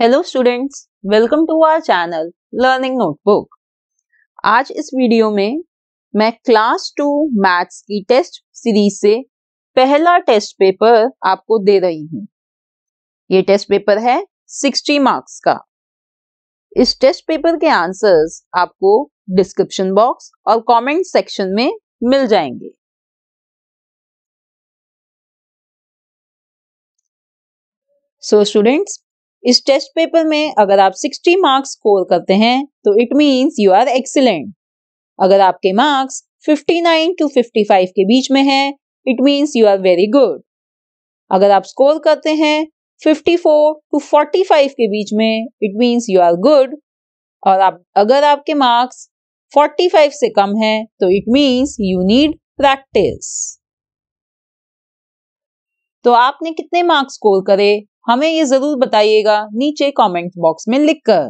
Hello students welcome to our channel learning notebook आज इस वीडियो में मैं क्लास टू मैथ्स की टेस्ट सीरीज से पहला टेस्ट पेपर आपको दे रही हूँ ये टेस्ट पेपर है 60 मार्क्स का इस टेस्ट पेपर के आंसर्स आपको डिस्क्रिप्शन बॉक्स और कमेंट सेक्शन में मिल जाएंगे सो so, स्टूडेंट्स इस टेस्ट पेपर में अगर आप 60 मार्क्स स्कोर करते हैं तो it means you are excellent अगर आपके मार्क्स 59 टू 55 के बीच में है it means you are very good अगर आप स्कोर करते हैं 54 टू 45 के बीच में it means you are good और आप अगर आपके मार्क्स 45 से कम है तो it means you need practice तो आपने कितने मार्क्स स्कोर करे हमें ये जरूर बताइएगा नीचे कमेंट बॉक्स में लिखकर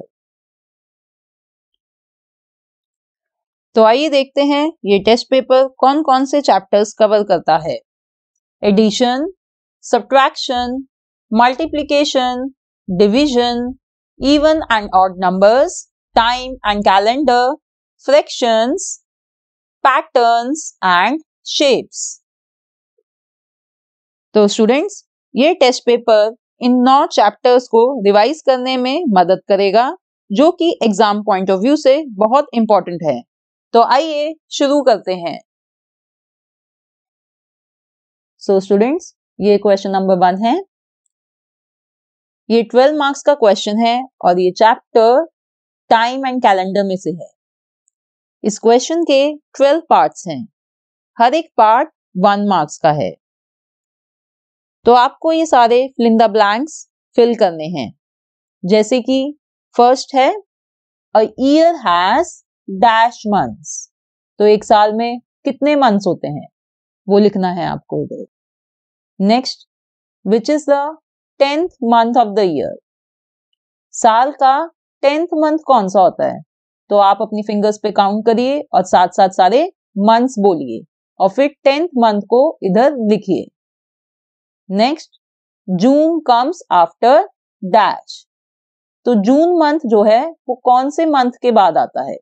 तो आइए देखते हैं ये टेस्ट पेपर कौन कौन से चैप्टर्स कवर करता है addition subtraction multiplication division even and odd numbers time and calendar fraction patterns and shapes तो स्टूडेंट्स ये टेस्ट पेपर इन नौ चैप्टर्स को रिवाइज करने में मदद करेगा जो कि एग्जाम पॉइंट ऑफ व्यू से बहुत इंपॉर्टेंट है तो आइए शुरू करते हैं सो so स्टूडेंट्स ये क्वेश्चन नंबर वन है ये ट्वेल्व मार्क्स का क्वेश्चन है और ये चैप्टर टाइम एंड कैलेंडर में से है इस क्वेश्चन के ट्वेल्व पार्ट्स हैं हर एक पार्ट वन मार्क्स का है तो आपको ये सारे फिलिंग द ब्लैंक्स फिल करने हैं जैसे कि फर्स्ट है a year has dash months तो एक साल में कितने मंथ्स होते हैं वो लिखना है आपको इधर next which is the tenth month of the year साल का टेंथ मंथ कौन सा होता है तो आप अपनी फिंगर्स पे काउंट करिए और साथ साथ सारे मंथ्स बोलिए और फिर टेंथ मंथ को इधर लिखिए next June comes after dash तो जून मंथ जो है वो कौन से मंथ के बाद आता है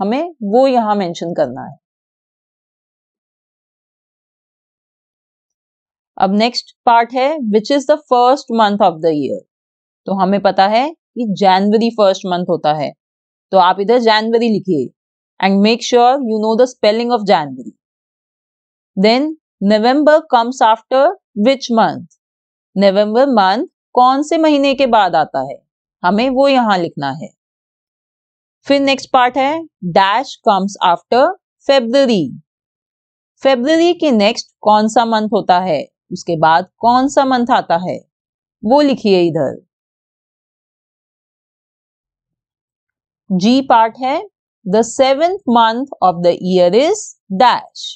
हमें वो यहां मेंशन करना है अब नेक्स्ट पार्ट है which is the first month of the year तो हमें पता है कि जनवरी फर्स्ट मंथ होता है तो आप इधर जनवरी लिखिए and make sure you know the spelling of January then November comes after which month नवंबर मंथ कौन से महीने के बाद आता है हमें वो यहां लिखना है फिर नेक्स्ट पार्ट है dash comes after February February के नेक्स्ट कौन सा मंथ होता है उसके बाद कौन सा मंथ आता है वो लिखिए इधर जी पार्ट है the seventh month of the year is dash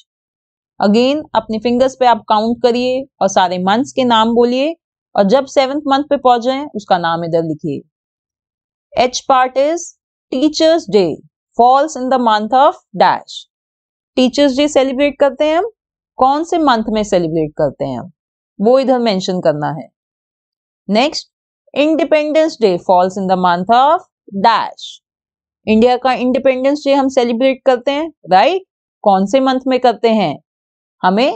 again अपने फिंगर्स पे आप काउंट करिए और सारे मंथ्स के नाम बोलिए और जब सेवेंथ मंथ पे पहुंच जाए उसका नाम इधर लिखिए H part is teachers day falls in the month of dash teachers day celebrate करते हैं हम कौन से मंथ में सेलिब्रेट करते हैं हम वो इधर मेंशन करना है next independence day falls in the month of dash India का इंडिपेंडेंस डे हम सेलिब्रेट करते हैं राइट right? कौन से मंथ में करते हैं हमें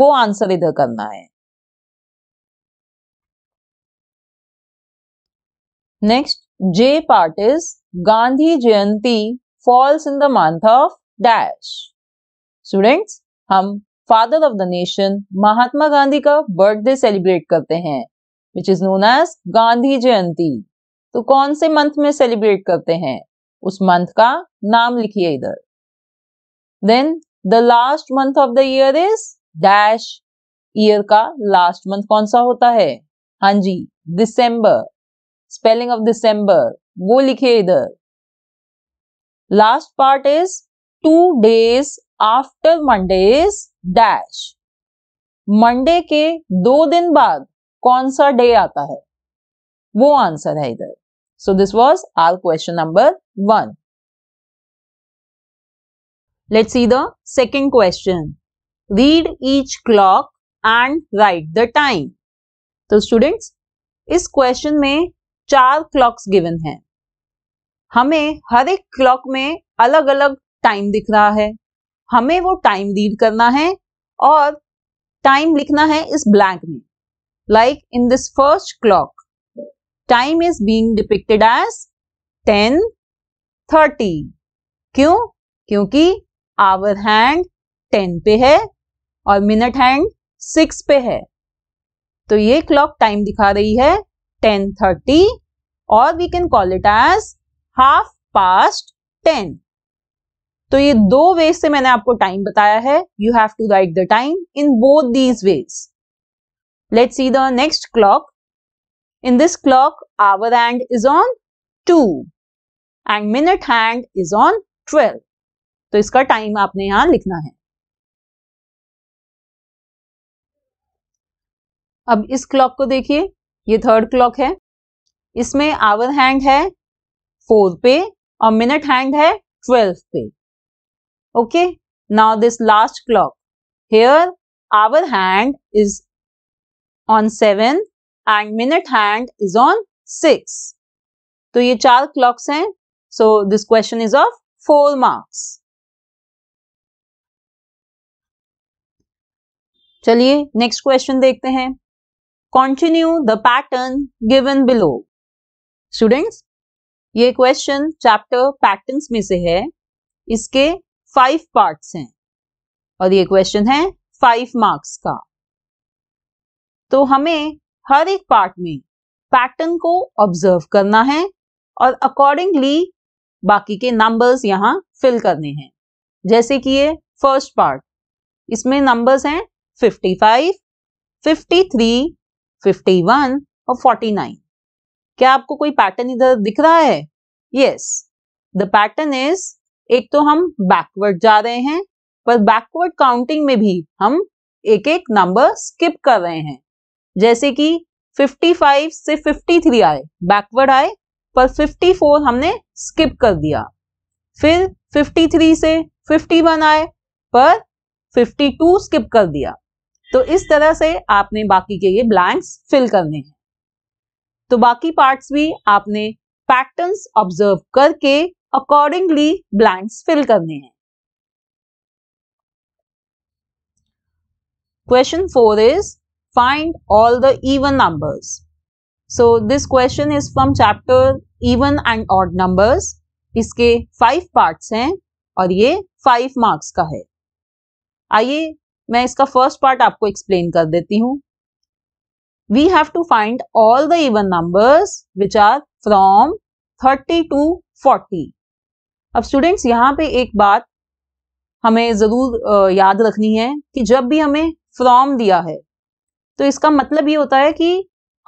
वो आंसर इधर करना है next J part is Gandhi Jayanti falls in the month of dash students हम father of the nation Mahatma Gandhi का बर्थडे सेलिब्रेट करते हैं which is known as Gandhi Jayanti तो कौन से मंथ में सेलिब्रेट करते हैं उस मंथ का नाम लिखिए इधर then the last month of the year is dash year का लास्ट मंथ कौन सा होता है हाँ जी दिसंबर स्पेलिंग ऑफ दिसंबर वो लिखे इधर last part is two days after Monday is dash Monday के दो दिन बाद कौन सा डे आता है वो आंसर है इधर so this was our question number one Let's see the second question. Read each clock and write the time. तो स्टूडेंट्स इस क्वेश्चन में चार क्लॉक्स गिवन है हमें हर एक क्लॉक में अलग अलग टाइम दिख रहा है हमें वो टाइम रीड करना है और टाइम लिखना है इस ब्लैंक में like in this first clock time is being depicted as ten thirty क्यों क्योंकि आवर हैंड टेन पे है और मिनट हैंड सिक्स पे है तो ये क्लॉक टाइम दिखा रही है टेन थर्टी और we can call it as half past ten तो ये दो वेज से मैंने आपको टाइम बताया है you have to write the time in both these ways let see the next clock in this clock hour hand is on two and minute hand is on twelve तो इसका time आपने यहां लिखना है अब इस क्लॉक को देखिए ये थर्ड क्लॉक है इसमें आवर हैंड है फोर पे और मिनट हैंड है ट्वेल्व पे okay now this last clock here hour hand is on seven and minute hand is on six तो ये चार क्लॉक्स हैं so this question is of four marks चलिए नेक्स्ट क्वेश्चन देखते हैं continue the pattern given below students ये question chapter patterns में से है इसके फाइव पार्ट्स हैं और ये क्वेश्चन है फाइव मार्क्स का तो हमें हर एक पार्ट में पैटर्न को ऑब्जर्व करना है और अकॉर्डिंगली बाकी के नंबर्स यहाँ फिल करने हैं जैसे कि ये फर्स्ट पार्ट इसमें नंबर्स हैं 55, फिफ्टी वन और 49. क्या आपको कोई पैटर्न इधर दिख रहा है यस द पैटर्न इज एक तो हम बैकवर्ड जा रहे हैं पर बैकवर्ड काउंटिंग में भी हम एक एक नंबर स्किप कर रहे हैं जैसे कि 55 से 53 आए बैकवर्ड आए पर 54 हमने स्किप कर दिया फिर 53 से 51 आए पर 52 स्किप कर दिया तो इस तरह से आपने बाकी के ये ब्लैंक्स फिल करने हैं तो बाकी पार्ट्स भी आपने पैटर्न्स ऑब्जर्व करके अकॉर्डिंगली ब्लैंक्स फिल करने हैं question four is find all the even numbers so this question is from chapter even and odd numbers इसके फाइव पार्ट्स हैं और ये फाइव मार्क्स का है आइए मैं इसका फर्स्ट पार्ट आपको एक्सप्लेन कर देती हूँ we have to find all the even numbers which are from thirty to forty अब स्टूडेंट्स यहाँ पे एक बात हमें जरूर याद रखनी है कि जब भी हमें फ्रॉम दिया है तो इसका मतलब ये होता है कि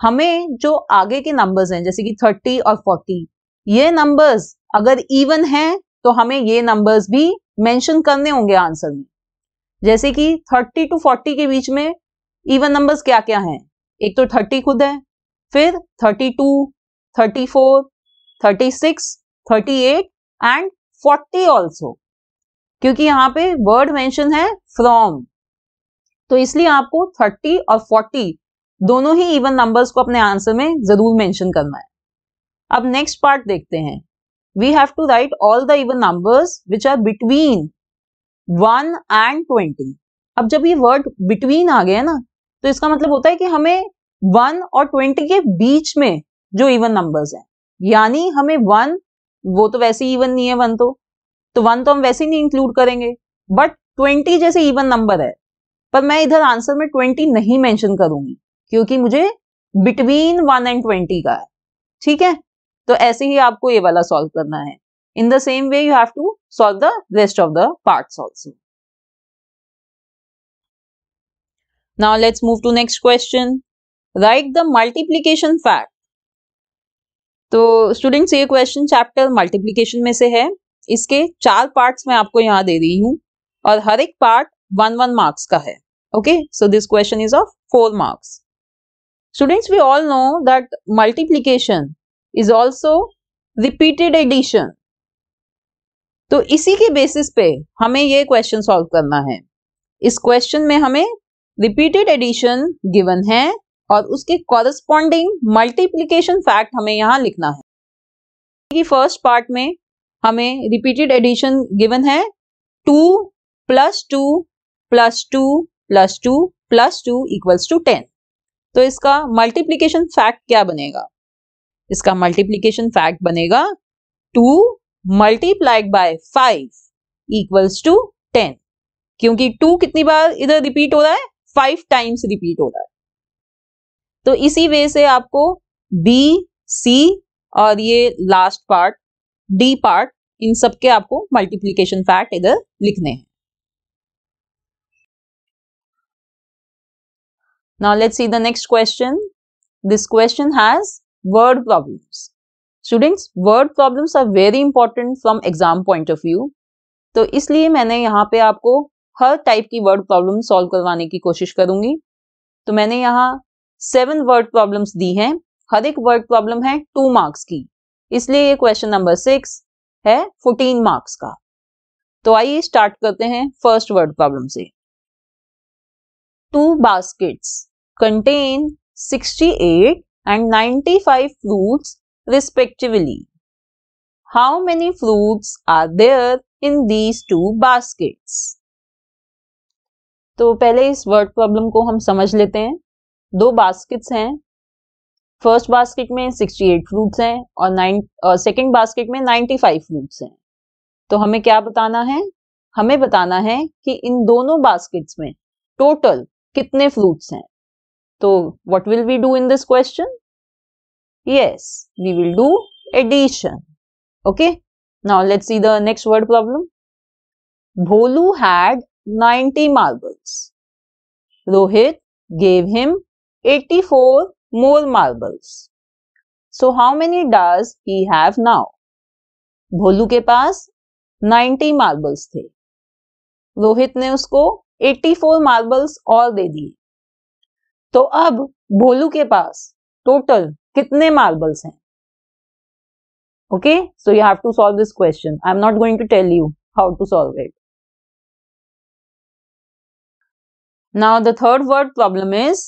हमें जो आगे के नंबर्स हैं जैसे कि थर्टी और फोर्टी ये नंबर्स अगर इवन हैं तो हमें ये नंबर्स भी मेंशन करने होंगे आंसर में जैसे कि 30 टू 40 के बीच में इवन नंबर्स क्या क्या हैं एक तो 30 खुद है फिर 32, 34, 36, 38 एंड 40 आल्सो क्योंकि यहाँ पे वर्ड मेंशन है फ्रॉम तो इसलिए आपको 30 और 40 दोनों ही इवन नंबर्स को अपने आंसर में जरूर मेंशन करना है अब नेक्स्ट पार्ट देखते हैं we have to write all the even numbers which are between one and twenty अब जब ये वर्ड बिटवीन आ गया ना तो इसका मतलब होता है कि हमें वन और ट्वेंटी के बीच में जो इवन नंबर्स हैं यानी हमें वन वो तो वैसे ही इवन नहीं है वन तो तो वन तो हम वैसे ही नहीं इंक्लूड करेंगे बट ट्वेंटी जैसे इवन नंबर है पर मैं इधर आंसर में ट्वेंटी नहीं मेंशन करूंगी क्योंकि मुझे बिटवीन वन एंड ट्वेंटी का है ठीक है तो ऐसे ही आपको ये वाला सॉल्व करना है In the same way, you have to solve the rest of the parts also. Now, let's move to next question. Write the multiplication fact. so, students ye question chapter multiplication mein se hai iske char parts main aapko yahan de rahi hu aur har ek part 1 1 marks ka hai okay so this question is of 4 marks students we all know that multiplication is also repeated addition तो इसी के basis पे हमें ये question solve करना है इस क्वेश्चन में हमें रिपीटेड एडिशन गिवन है और उसके कॉरस्पॉन्डिंग मल्टीप्लीकेशन फैक्ट हमें यहाँ लिखना है कि फर्स्ट पार्ट में हमें रिपीटेड एडिशन गिवन है two plus two plus two plus two plus two equals to ten तो इसका मल्टीप्लीकेशन फैक्ट क्या बनेगा इसका मल्टीप्लीकेशन फैक्ट बनेगा two multiplied by five equals to ten क्योंकि टू कितनी बार इधर रिपीट हो रहा है फाइव टाइम्स रिपीट हो रहा है तो इसी वे से आपको बी सी और ये लास्ट पार्ट डी पार्ट इन सबके आपको मल्टीप्लीकेशन फैक्ट इधर लिखने हैं now let's see the next question this question has word problems students word problems are very important from exam point of view तो इसलिए मैंने यहाँ पे आपको हर टाइप की वर्ड प्रॉब्लम सॉल्व करवाने की कोशिश करूंगी तो मैंने यहाँ सेवन वर्ड प्रॉब्लम्स दी हैं हर एक वर्ड प्रॉब्लम है टू मार्क्स की इसलिए ये क्वेश्चन नंबर सिक्स है फोर्टीन मार्क्स का तो आइए स्टार्ट करते हैं फर्स्ट वर्ड प्रॉब्लम से two baskets contain and and five fruits respectively. How many fruits are there in these two baskets? तो पहले इस वर्ड प्रॉब्लम को हम समझ लेते हैं दो बास्केट्स हैं फर्स्ट बास्केट में 68 फ्रूट्स हैं और नाइन सेकेंड बास्केट में 95 फ्रूट्स हैं तो हमें क्या बताना है हमें बताना है कि इन दोनों बास्केट्स में टोटल कितने फ्रूट्स हैं तो what will we do in this question Yes, we will do addition. Okay. Now let's see the next word problem. Bholu had 90 marbles. Rohit gave him 84 more marbles. So how many does he have now? Bholu के पास 90 marbles थे रोहित ने उसको 84 marbles aur de दिए तो अब भोलू के पास total कितने marbles हैं okay so you have to solve this question i'm not going to tell you how to solve it now the third word problem is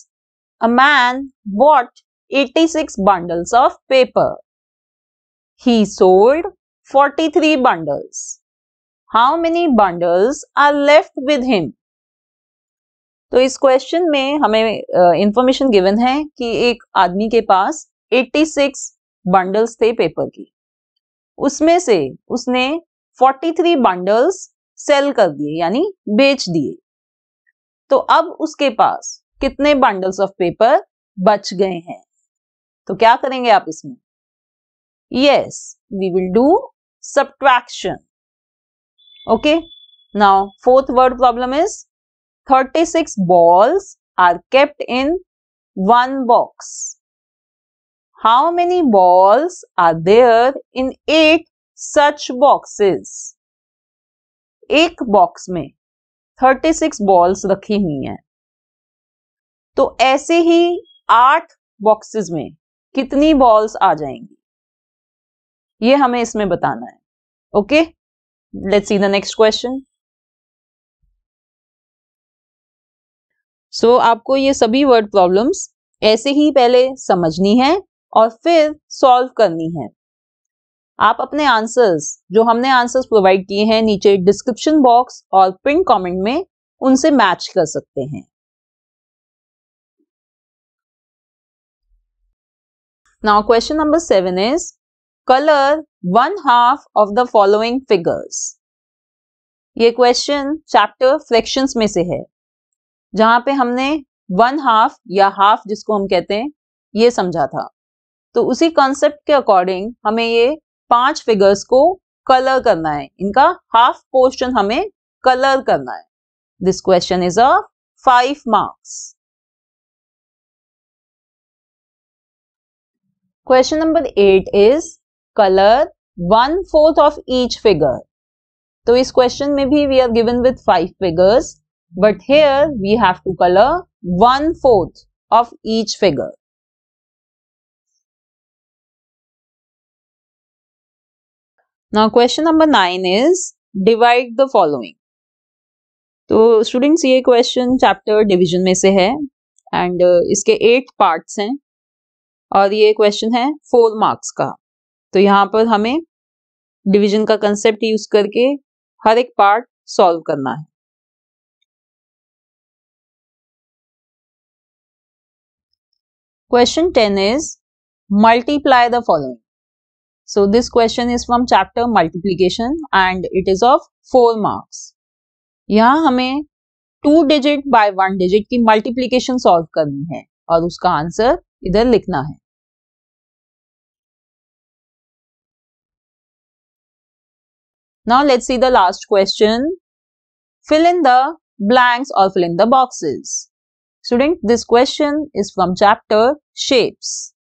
a man bought 86 bundles of paper he sold 43 bundles how many bundles are left with him तो इस क्वेश्चन में हमें information uh, given है कि एक आदमी के पास 86 बंडल्स थे पेपर की उसमें से उसने 43 बंडल्स सेल कर दिए यानी बेच दिए तो अब उसके पास कितने बंडल्स ऑफ पेपर बच गए हैं तो क्या करेंगे आप इसमें yes we will do subtraction okay now fourth word problem is 36 balls are kept in one box. How many balls are there in eight such boxes? एक बॉक्स में 36 बॉल्स रखी हुई है तो ऐसे ही आठ बॉक्सेस में कितनी बॉल्स आ जाएंगी ये हमें इसमें बताना है okay let's see the next question so so, आपको ये सभी वर्ड प्रॉब्लम्स ऐसे ही पहले समझनी है और फिर सॉल्व करनी है आप अपने आंसर्स जो हमने आंसर्स प्रोवाइड किए हैं नीचे डिस्क्रिप्शन बॉक्स और प्रिंट कमेंट में उनसे मैच कर सकते हैं now question number seven is colour one half of the following figures ये क्वेश्चन चैप्टर फ्लेक्शन में से है जहां पे हमने वन हाफ या हाफ जिसको हम कहते हैं ये समझा था तो उसी कॉन्सेप्ट के अकॉर्डिंग हमें ये पांच फिगर्स को कलर करना है इनका हाफ पोर्शन हमें कलर करना है this question is a five marks question number eight is colour one fourth of each figure तो इस क्वेश्चन में भी we are given with five figures but here we have to colour one fourth of each figure Now question number nine is divide the following तो students ये question chapter division में से है एंड uh, इसके eight parts हैं और ये question है फोर मार्क्स का तो यहाँ पर हमें डिविजन का कंसेप्ट यूज करके हर एक पार्ट सॉल्व करना है Question 10 is multiply the following. So this question is from chapter multiplication and it is of 4 marks. यहाँ हमें two digit by one digit की मल्टीप्लीकेशन सॉल्व करनी है और उसका आंसर इधर लिखना है Now let's see the last question. Fill in the blanks or fill in the boxes. Student, this question is from chapter shapes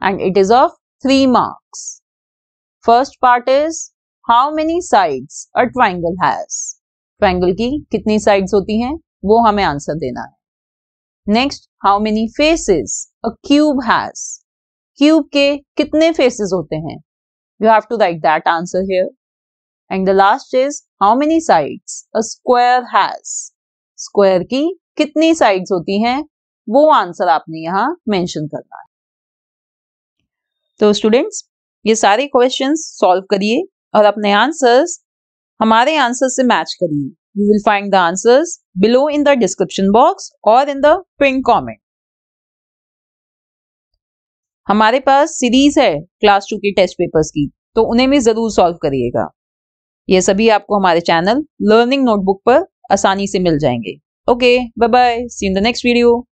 and it is of 3 marks. First part is how many sides a triangle has? Triangle ki kiti sides hoti hain? Wo hame answer dena hai. Next, how many faces a cube has? Cube ke kitne faces hote hain? You have to write that answer here. And the last is how many sides a square has? Square ki कितनी sides होती हैं वो answer आपने यहाँ mention करना है तो students ये सारे क्वेश्चंस सॉल्व करिए और अपने आंसर्स हमारे आंसर से मैच करिए you will find the answers below in the description box और इन द पिन कॉमेंट हमारे पास सीरीज है क्लास टू के टेस्ट पेपर्स की तो उन्हें भी जरूर सॉल्व करिएगा ये सभी आपको हमारे चैनल लर्निंग नोटबुक पर आसानी से मिल जाएंगे Okay, bye bye. See you in the next video.